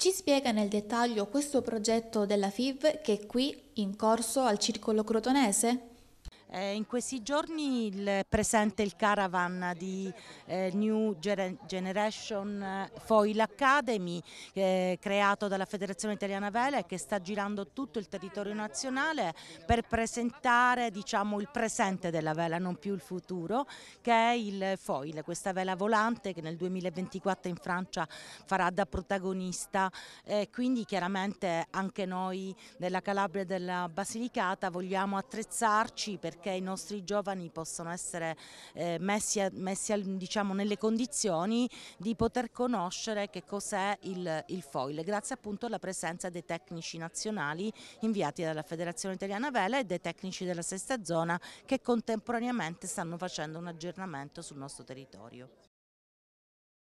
Ci spiega nel dettaglio questo progetto della FIV che è qui in corso al Circolo Crotonese? Eh, in questi giorni il, presente il caravan di eh, New Generation eh, Foil Academy eh, creato dalla Federazione Italiana Vele che sta girando tutto il territorio nazionale per presentare diciamo, il presente della vela, non più il futuro, che è il foil, questa vela volante che nel 2024 in Francia farà da protagonista. Eh, quindi chiaramente anche noi della Calabria e della Basilicata vogliamo attrezzarci perché perché i nostri giovani possano essere eh, messi, messi diciamo, nelle condizioni di poter conoscere che cos'è il, il foil, grazie appunto alla presenza dei tecnici nazionali inviati dalla Federazione Italiana Vela e dei tecnici della sesta zona che contemporaneamente stanno facendo un aggiornamento sul nostro territorio.